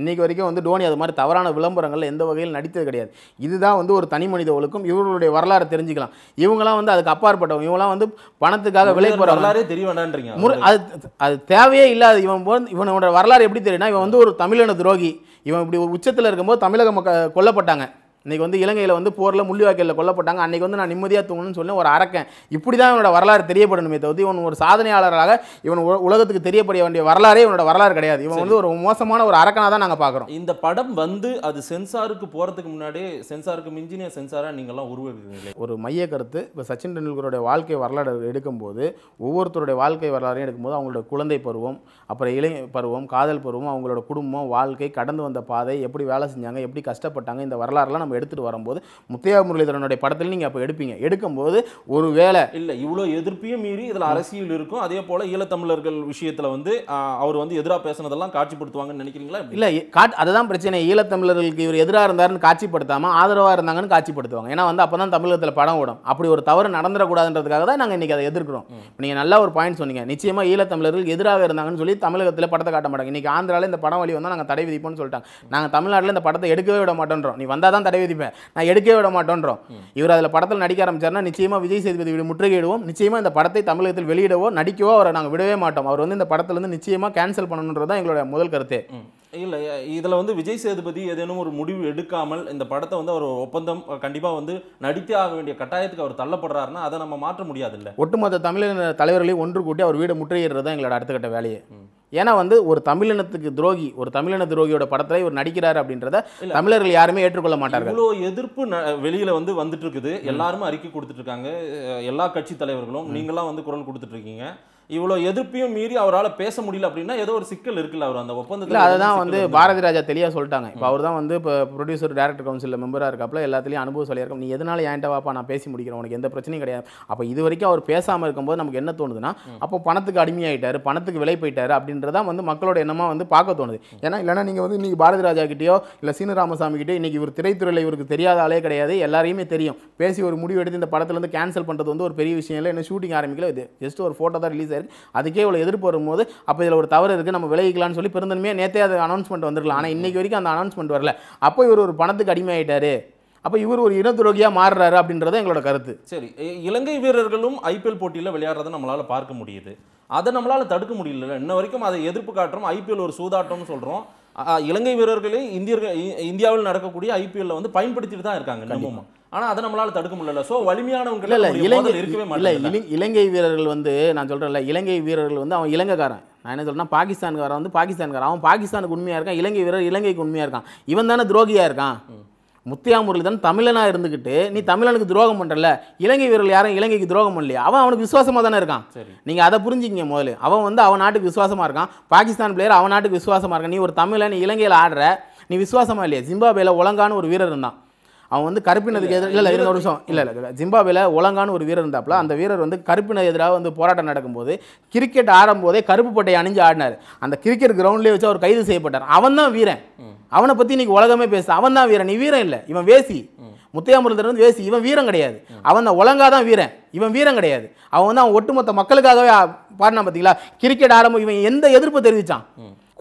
இன்றைக்கி வரைக்கும் வந்து டோனி அது மாதிரி தவறான விளம்பரங்கள் எந்த வகையில் நடித்தது கிடையாது இதுதான் வந்து ஒரு தனி மனித ஒழுக்கம் இவர்களுடைய வரலாறு தெரிஞ்சுக்கலாம் இவங்களாம் வந்து அதுக்கு அப்பாற்பட்டவங்க இவங்களாம் வந்து பணத்துக்காக விலை போகிற வரலாறு தெரிய வேண்டான்றீங்க அது அது தேவையே இல்லாத இவன் போ இவனோட வரலாறு எப்படி தெரியும்னா இவன் வந்து ஒரு தமிழன துரோகி இவன் இப்படி உச்சத்தில் இருக்கும்போது தமிழக மக்கள் கொல்லப்பட்டாங்க இன்றைக்கி வந்து இலங்கையில் வந்து போரில் முள்ளிவாக்கையில் கொல்லப்பட்டாங்க அன்றைக்கி வந்து நான் நிம்மதியாக தூங்கணும்னு சொல்லி ஒரு அரக்கன் இப்படி தான் இவனோட வரலாறு தெரியப்படணுமே தவிர்த்து இவன் ஒரு சாதனையாளராக இவன் உலகத்துக்கு தெரியப்பட வேண்டிய வரலாறே இவனோட வரலாறு கிடையாது இவன் வந்து ஒரு மோசமான ஒரு அரக்கனாக தான் நாங்கள் பார்க்குறோம் இந்த படம் வந்து அது சென்சாருக்கு போகிறதுக்கு முன்னாடி சென்சாருக்கு மிஞ்சினிய சென்சாராக நீங்கள்லாம் உருவாக்குறீங்களே ஒரு மைய கருத்து இப்போ சச்சின் டெண்டுல்கருடைய வாழ்க்கை வரலாறு எடுக்கும்போது ஒவ்வொருத்தருடைய வாழ்க்கை வரலாறையும் எடுக்கும்போது அவங்களோட குழந்தை பருவம் அப்புறம் இளைய பருவம் காதல் பருவம் அவங்களோட குடும்பம் வாழ்க்கை கடந்து வந்த பாதை எப்படி வேலை செஞ்சாங்க எப்படி கஷ்டப்பட்டாங்க இந்த வரலாறுலாம் நம்ம நம்ம எடுத்துகிட்டு வரும்போது முத்தையா முரளிதரனுடைய படத்தில் நீங்கள் அப்போ எடுப்பீங்க எடுக்கும்போது ஒரு வேலை இல்லை இவ்வளோ எதிர்ப்பையும் மீறி இதில் அரசியல் இருக்கும் அதே போல் ஈழத்தமிழர்கள் விஷயத்தில் வந்து அவர் வந்து எதிராக பேசுனதெல்லாம் காட்சிப்படுத்துவாங்கன்னு நினைக்கிறீங்களா இல்லை காட் அதுதான் பிரச்சனை ஈழத்தமிழர்களுக்கு இவர் எதிராக இருந்தாருன்னு காட்சிப்படுத்தாமல் ஆதரவாக இருந்தாங்கன்னு காட்சிப்படுத்துவாங்க ஏன்னா வந்து அப்போ தான் தமிழகத்தில் படம் ஓடும் அப்படி ஒரு தவறு நடந்துடக்கூடாதுன்றதுக்காக தான் நாங்கள் இன்றைக்கி அதை எதிர்க்கிறோம் இப்போ நீங்கள் நல்லா ஒரு பாயிண்ட் சொன்னீங்க நிச்சயமாக ஈழத்தமிழர்கள் எதிராக இருந்தாங்கன்னு சொல்லி தமிழகத்தில் படத்தை காட்ட மாட்டாங்க இன்றைக்கி ஆந்திராவில் இந்த படம் வழி வந்தால் நாங்கள் தடை விதிப்போம்னு சொல்லிட்டாங்க நாங்கள் தமிழ்நாட்டில் இந்த படத்தை எடுக்கவே விட மாட்டோன்றோம் நீ வந்தால் தான் தடை விதிப்பேன் நான் எடுக்கவே விட மாட்டோன்றோம் இவர் அதில் படத்தில் நடிக்க ஆரம்பிச்சார்னா நிச்சயமாக விஜய் சேதுபதி வீடு முற்றுகையிடுவோம் நிச்சயமாக இந்த படத்தை தமிழகத்தில் வெளியிடவோ நடிக்கவோ அவரை நாங்கள் விடவே மாட்டோம் அவர் வந்து இந்த படத்துலேருந்து நிச்சயமாக கேன்சல் பண்ணணுன்றது தான் எங்களோட முதல் கருத்து இல்லை இதில் வந்து விஜய் சேதுபதி ஏதேனும் ஒரு முடிவு எடுக்காமல் இந்த படத்தை வந்து அவர் ஒப்பந்தம் கண்டிப்பாக வந்து நடித்தே ஆக வேண்டிய கட்டாயத்துக்கு அவர் தள்ளப்படுறாருன்னா அதை நம்ம மாற்ற முடியாது இல்லை ஒட்டுமொத்த தமிழர் தலைவர்களையும் ஒன்று கூட்டி அவர் வீடு முற்றுகையிடுறது தான் எங்களோட அடுத்த கட்ட வேலையை ஏன்னா வந்து ஒரு தமிழினத்துக்கு துரோகி ஒரு தமிழின துரோகியோட படத்தில் இவர் நடிக்கிறார் அப்படின்றத தமிழர்கள் யாருமே ஏற்றுக்கொள்ள மாட்டார்கள் இவ்வளோ எதிர்ப்பு வெளியில் வந்து வந்துட்டு இருக்குது எல்லாருமே அறிக்கை கொடுத்துட்டு இருக்காங்க எல்லா கட்சி தலைவர்களும் நீங்களாம் வந்து குரல் கொடுத்துட்டு இருக்கீங்க இவ்வளோ எதிர்ப்பையும் மீறி அவரால் பேச முடியல அப்படின்னா ஏதோ ஒரு சிக்கல் இருக்குல்ல அவர் அந்த ஒப்பந்தத்தில் அதுதான் வந்து பாரதி ராஜா தெளிவாக சொல்லிட்டாங்க இப்போ அவர் தான் வந்து இப்போ ப்ரொடியூசர் டேரக்டர் கவுன்சிலில் மெம்பராக இருக்கப்பல எல்லாத்துலேயும் அனுபவம் இருக்கும் நீ எதனால ஏன்ட்ட வாப்பா நான் பேசி முடிக்கிறேன் உனக்கு எந்த பிரச்சனையும் கிடையாது அப்போ இது வரைக்கும் அவர் பேசாமல் இருக்கும்போது நமக்கு என்ன தோணுதுன்னா அப்போ பணத்துக்கு அடிமையாயிட்டார் பணத்துக்கு விலை போயிட்டார் அப்படின்றதான் வந்து மக்களோட எண்ணமாக வந்து பார்க்க தோணுது ஏன்னா இல்லைனா நீங்கள் வந்து இன்றைக்கி பாரதி ராஜா கிட்டேயோ இல்லை சீன ராமசாமி கிட்டே இன்றைக்கி இவர் திரைத்துறையில் இவருக்கு தெரியாத ஆளே கிடையாது எல்லாரையுமே தெரியும் பேசி ஒரு முடிவு எடுத்து இந்த படத்துலேருந்து கேன்சல் பண்ணுறது வந்து ஒரு பெரிய விஷயம் இல்லை என்ன ஷூட்டிங் ஆரம்பிக்கல இது ஜஸ்ட் ஒரு ஃபோட்டோ தான் ரிலீஸ் கிடையாது அதுக்கே இவ்வளோ எதிர்ப்பு வரும்போது அப்போ இதில் ஒரு தவறு இருக்குது நம்ம விலகிக்கலாம்னு சொல்லி பிறந்தனுமே நேற்றே அது அனௌன்ஸ்மெண்ட் வந்துருக்கலாம் ஆனால் இன்றைக்கு வரைக்கும் அந்த அனௌன்ஸ்மெண்ட் வரல அப்போ இவர் ஒரு பணத்துக்கு அடிமையாயிட்டார் அப்போ இவர் ஒரு இனத்துரோகியாக மாறுறாரு அப்படின்றது எங்களோட கருத்து சரி இலங்கை வீரர்களும் ஐபிஎல் போட்டியில் விளையாடுறதை நம்மளால் பார்க்க முடியுது அதை நம்மளால் தடுக்க முடியல இன்ன வரைக்கும் அதை எதிர்ப்பு காட்டுறோம் ஐபிஎல் ஒரு சூதாட்டம்னு சொல்கிறோம் இலங்கை வீரர்களே இந்தியர்கள் இந்தியாவில் நடக்கக்கூடிய ஐபிஎல்ல வந்து பயன்படுத்திட்டு தான் இருக்காங்க நம்ம ஆனால் அதை நம்மளால் தடுக்க முடியல ஸோ வலிமையானவங்க இல்லை இலங்கை இருக்கவே இல்லை இலங்கை வீரர்கள் வந்து நான் சொல்கிறேன்ல இலங்கை வீரர்கள் வந்து அவன் இலங்கைக்காரன் நான் என்ன சொல்கிறேன் பாகிஸ்தான்காரன் வந்து பாகிஸ்தான்காரன் அவன் பாகிஸ்தானுக்கு உண்மையாக இருக்கான் இலங்கை வீரர் இலங்கைக்கு உண்மையாக இருக்கான் இவன் தானே துரோகியாக இருக்கான் முத்தியா முரளிதன் தமிழனாக இருந்துக்கிட்டு நீ தமிழனுக்கு துரோகம் பண்ணுறல இலங்கை வீரர்கள் யாரும் இலங்கைக்கு துரோகம் பண்ணலையா அவன் அவனுக்கு விசுவாசமாக தானே இருக்கான் நீங்கள் அதை புரிஞ்சிக்கிங்க முதல்ல அவன் வந்து அவன் நாட்டுக்கு விசுவாசமாக இருக்கான் பாகிஸ்தான் பிளேயர் அவன் நாட்டுக்கு விசுவாசமாக இருக்கான் நீ ஒரு தமிழன் இலங்கையில் ஆடுற நீ விசுவாசமாக இல்லையா ஜிம்பாபேல ஒழங்கான ஒரு வீரர் இருந்தான் அவன் வந்து கருப்பினதுக்கு எதிராக இல்லை இன்னொரு நிமிஷம் இல்லை இல்லை ஜிம்பாவில் ஒலங்கான்னு ஒரு வீரர் இருந்தாப்புல அந்த வீரர் வந்து கருப்பின எதிராக வந்து போராட்டம் நடக்கும்போது கிரிக்கெட் ஆடும்போதே கருப்பு பட்டை அணிஞ்சு ஆடினார் அந்த கிரிக்கெட் கிரவுண்ட்லேயே வச்சு அவர் கைது செய்யப்பட்டார் அவன் தான் வீரன் அவனை பற்றி இன்னைக்கு உலகமே பேசு அவன் தான் வீரன் நீ வீரன் இல்லை இவன் வேசி முத்தையாமுரத்தர் வந்து வேசி இவன் வீரம் கிடையாது அவன் தான் ஒலங்கா தான் வீரன் இவன் வீரம் கிடையாது அவன் வந்து அவன் ஒட்டுமொத்த மக்களுக்காகவே பாடினா பார்த்தீங்களா கிரிக்கெட் ஆரம்பம் இவன் எந்த எதிர்ப்பு தெரிவித்தான்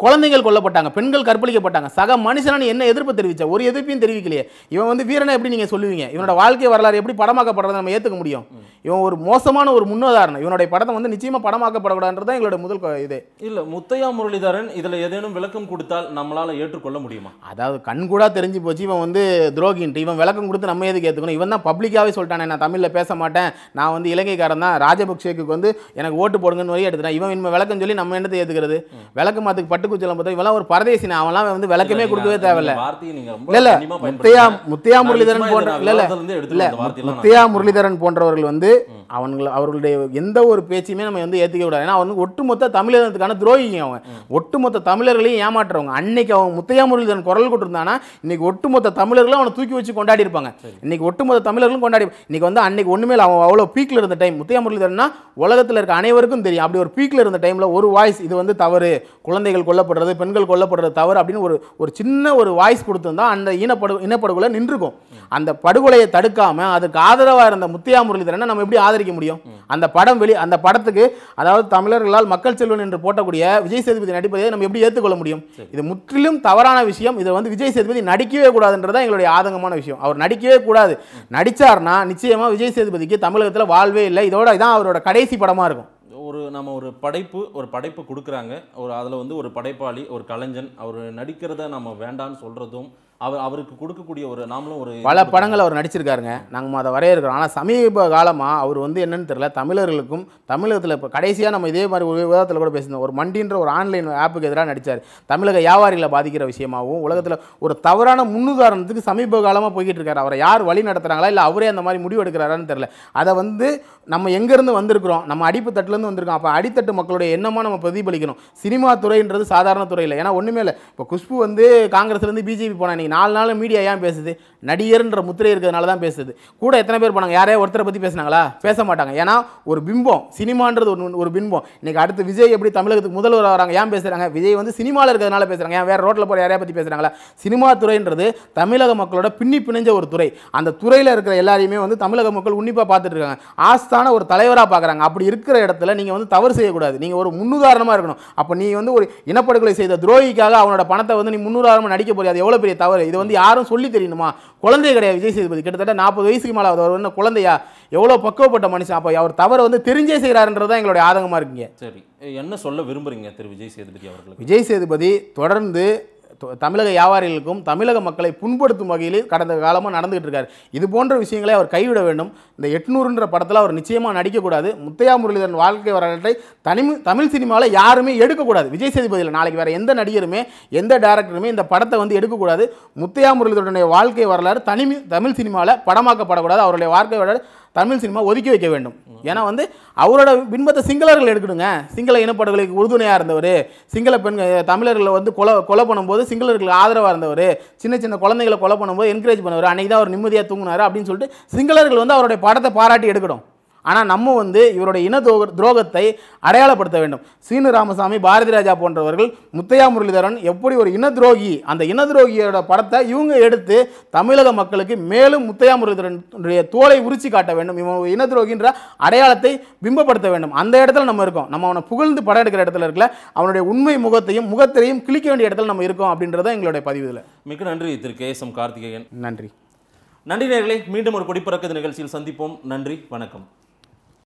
குழந்தைகள் கொல்லப்பட்டாங்க பெண்கள் கற்பழிக்கப்பட்டாங்க சக மனுஷனான என்ன எதிர்ப்பு தெரிவிச்ச ஒரு எதிர்ப்பையும் தெரிவிக்கலையே இவன் வந்து வீரனை எப்படி நீங்கள் சொல்லுவீங்க இவனோட வாழ்க்கை வரலாறு எப்படி படமாக்கப்படுறதை நம்ம ஏற்றுக்க முடியும் இவன் ஒரு மோசமான ஒரு முன்னுதாரணம் இவனுடைய படத்தை வந்து நிச்சயமாக படமாக்கப்படக்கூடாதுன்றது எங்களுடைய முதல் இது இல்லை முத்தையா முரளிதரன் இதில் ஏதேனும் விளக்கம் கொடுத்தால் நம்மளால் ஏற்றுக்கொள்ள முடியுமா அதாவது கண்கூடாக தெரிஞ்சு போச்சு இவன் வந்து துரோகின்ட்டு இவன் விளக்கம் கொடுத்து நம்ம எதுக்கு ஏற்றுக்கணும் இவன் தான் பப்ளிக்காகவே சொல்லிட்டானே நான் தமிழில் பேச மாட்டேன் நான் வந்து இலங்கைக்காரன் தான் ராஜபக்சேக்கு வந்து எனக்கு ஓட்டு போடுங்கன்னு வரையும் எடுத்துட்டேன் இவன் இவன் விளக்கம் சொல்லி நம்ம என்னத்தை ஏற்றுக்கிறது விளக்கமாத்துக்கு பட்டுக்குச்சலம் பார்த்தா இவெல்லாம் ஒரு பரதேசி அவன்லாம் வந்து விளக்கமே கொடுக்கவே தேவையில்ல முத்தையா முத்தையா முரளிதரன் போன்ற இல்ல இல்ல முத்தையா முரளிதரன் போன்றவர்கள் வந்து வந்து அவங்களை அவர்களுடைய எந்த ஒரு பேச்சையுமே நம்ம வந்து ஏற்றுக்க விடாது ஏன்னா அவங்க ஒட்டுமொத்த தமிழர்களுக்கான துரோகிங்க அவங்க ஒட்டுமொத்த தமிழர்களையும் ஏமாற்றுறவங்க அன்னைக்கு அவன் முத்தையா முரளிதரன் குரல் கொடுத்துருந்தானா இன்னைக்கு ஒட்டுமொத்த தமிழர்களும் அவனை தூக்கி வச்சு கொண்டாடி இருப்பாங்க இன்னைக்கு ஒட்டுமொத்த தமிழர்களும் கொண்டாடி இன்னைக்கு வந்து அன்னைக்கு ஒன்றுமே அவன் அவ்வளோ பீக்கில் இருந்த டைம் முத்தையா முரளிதரன்னா உலகத்தில் இருக்க அனைவருக்கும் தெரியும் அப்படி ஒரு பீக்கில் இருந்த டைமில் ஒரு வாய்ஸ் இது வந்து தவறு குழந்தைகள் கொல்லப்படுறது பெண்கள் கொல்லப்படுறது தவறு அப்படின்னு ஒரு ஒரு சின்ன ஒரு வாய்ஸ் கொடுத்துருந்தா அந்த இனப்படு இனப்படுகொலை நின்றுக்கும் அந்த படுகொலையை தடுக்காமல் அதுக்கு ஆதரவாக இருந்த முத்தையா முரளிதரனை நம்ம நம்ம எப்படி ஆதரிக்க முடியும் அந்த படம் வெளி அந்த படத்துக்கு அதாவது தமிழர்களால் மக்கள் செல்வன் என்று போட்டக்கூடிய விஜய் சேதுபதி நடிப்பதை நம்ம எப்படி ஏற்றுக்கொள்ள முடியும் இது முற்றிலும் தவறான விஷயம் இதை வந்து விஜய் சேதுபதி நடிக்கவே கூடாதுன்றதான் எங்களுடைய ஆதங்கமான விஷயம் அவர் நடிக்கவே கூடாது நடித்தார்னா நிச்சயமாக விஜய் சேதுபதிக்கு தமிழகத்தில் வாழ்வே இல்லை இதோட இதான் அவரோட கடைசி படமாக இருக்கும் ஒரு நம்ம ஒரு படைப்பு ஒரு படைப்பு கொடுக்குறாங்க ஒரு அதில் வந்து ஒரு படைப்பாளி ஒரு கலைஞன் அவர் நடிக்கிறத நம்ம வேண்டான்னு சொல்கிறதும் அவர் அவருக்கு கொடுக்கக்கூடிய ஒரு நாமளும் ஒரு பல படங்கள் அவர் நடிச்சிருக்காருங்க நாங்கள் அதை வரையறுக்கிறோம் ஆனால் சமீப காலமாக அவர் வந்து என்னன்னு தெரியல தமிழர்களுக்கும் தமிழகத்தில் இப்போ கடைசியாக நம்ம இதே மாதிரி ஒரு விவாதத்தில் கூட பேசியிருந்தோம் ஒரு மண்டின்ற ஒரு ஆன்லைன் ஆப்புக்கு எதிராக நடித்தார் தமிழக வியாபாரிகளை பாதிக்கிற விஷயமாகவும் உலகத்தில் ஒரு தவறான முன்னுதாரணத்துக்கு சமீப காலமாக போய்கிட்டு இருக்காரு அவரை யார் வழி நடத்துகிறாங்களா இல்லை அவரே அந்த மாதிரி முடிவு எடுக்கிறாரான்னு தெரில அதை வந்து நம்ம எங்கேருந்து வந்திருக்கிறோம் நம்ம அடிப்பு தட்டிலேருந்து வந்திருக்கோம் அப்போ அடித்தட்டு மக்களுடைய எண்ணமாக நம்ம பிரதிபலிக்கணும் சினிமா துறைன்றது சாதாரண துறையில் ஏன்னா ஒன்றுமே இல்லை இப்போ குஷ்பு வந்து காங்கிரஸ்லேருந்து பிஜேபி போனால் நாலு நாள் மீடியா ஏன் பேசுது நடிகர்ன்ற முத்திரை இருக்கிறதுனால தான் பேசுது கூட எத்தனை பேர் போனாங்க யாரையா ஒருத்தரை பற்றி பேசினாங்களா பேச மாட்டாங்க ஏன்னா ஒரு பிம்பம் சினிமான்றது ஒரு ஒரு பிம்பம் இன்றைக்கி அடுத்து விஜய் எப்படி தமிழகத்துக்கு முதல்வர் வராங்க ஏன் பேசுகிறாங்க விஜய் வந்து சினிமாவில் இருக்கிறதுனால பேசுகிறாங்க ஏன் வேறு ரோட்டில் போகிற யாரையா பற்றி பேசுகிறாங்களா சினிமா துறைன்றது தமிழக மக்களோட பின்னி பிணைஞ்ச ஒரு துறை அந்த துறையில் இருக்கிற எல்லாரையுமே வந்து தமிழக மக்கள் உன்னிப்பாக பார்த்துட்டு இருக்காங்க ஆஸ்தான ஒரு தலைவராக பார்க்குறாங்க அப்படி இருக்கிற இடத்துல நீங்கள் வந்து தவறு செய்யக்கூடாது நீங்கள் ஒரு முன்னுதாரணமாக இருக்கணும் அப்போ நீ வந்து ஒரு இனப்படுகொலை செய்த துரோகிக்காக அவனோட பணத்தை வந்து நீ முன்னுதாரணமாக நடிக்க போறியாது எவ்வளோ பெரிய தவறு இது வந்து யாரும் சொல்லி தெரியணுமா குழந்தை கிடையாது விஜய் சேதுபதி கிட்டத்தட்ட நாற்பது வயசுக்கு மேலே அவர் என்ன குழந்தையா எவ்வளோ பக்குவப்பட்ட மனுஷன் அப்போ அவர் தவறு வந்து தெரிஞ்சே செய்கிறாருன்றது தான் எங்களுடைய ஆதங்கமாக இருக்குங்க சரி என்ன சொல்ல விரும்புகிறீங்க திரு விஜய் சேதுபதி அவர்கள் விஜய் சேதுபதி தொடர்ந்து தமிழக வியாபாரிகளுக்கும் தமிழக மக்களை புண்படுத்தும் வகையில் கடந்த காலமாக நடந்துகிட்டு இருக்காரு இது போன்ற விஷயங்களை அவர் கைவிட வேண்டும் இந்த எட்நூறுன்ற படத்தில் அவர் நிச்சயமாக நடிக்கக்கூடாது முத்தையா முரளிதரன் வாழ்க்கை வரலாற்றை தனி தமிழ் சினிமாவில் யாருமே எடுக்கக்கூடாது விஜய் சேதுபதியில் நாளைக்கு வேறு எந்த நடிகருமே எந்த டேரக்டருமே இந்த படத்தை வந்து எடுக்கக்கூடாது முத்தையா முரளிதரனுடைய வாழ்க்கை வரலாறு தனி தமிழ் சினிமாவில் படமாக்கப்படக்கூடாது அவருடைய வாழ்க்கை வரலாறு தமிழ் சினிமா ஒதுக்கி வைக்க வேண்டும் ஏன்னா வந்து அவரோட பின்பத்தை சிங்களர்கள் எடுக்கணுங்க சிங்கள இனப்படுகொலைக்கு உறுதுணையாக இருந்தவர் சிங்கள பெண்கள் தமிழர்களை வந்து கொலை கொலை பண்ணும்போது சிங்களர்களுக்கு ஆதரவாக இருந்தவர் சின்ன சின்ன குழந்தைகளை கொலை பண்ணும்போது என்கரேஜ் பண்ணுவார் அன்றைக்கி தான் அவர் நிம்மதியாக தூங்கினார் அப்படின்னு சொல்லிட்டு சிங்களர்கள் வந்து அவருடைய படத்தை பாராட்டி எடுக்கணும் ஆனால் நம்ம வந்து இவருடைய இன துரோக துரோகத்தை அடையாளப்படுத்த வேண்டும் சீனு ராமசாமி பாரதி ராஜா போன்றவர்கள் முத்தையா முரளிதரன் எப்படி ஒரு இன துரோகி அந்த இன துரோகியோட படத்தை இவங்க எடுத்து தமிழக மக்களுக்கு மேலும் முத்தையா முரளிதரனுடைய தோலை உரிச்சி காட்ட வேண்டும் இவன் இன துரோகின்ற அடையாளத்தை பிம்பப்படுத்த வேண்டும் அந்த இடத்துல நம்ம இருக்கோம் நம்ம அவனை புகழ்ந்து படம் எடுக்கிற இடத்துல இருக்கல அவனுடைய உண்மை முகத்தையும் முகத்திலையும் கிழிக்க வேண்டிய இடத்துல நம்ம இருக்கோம் அப்படின்றத எங்களுடைய பதிவு மிக நன்றி Thiru K S M Karthikeyan நன்றி நன்றி நேர்களை மீண்டும் ஒரு பொடிப்பறக்க நிகழ்ச்சியில் சந்திப்போம் நன்றி வணக்கம்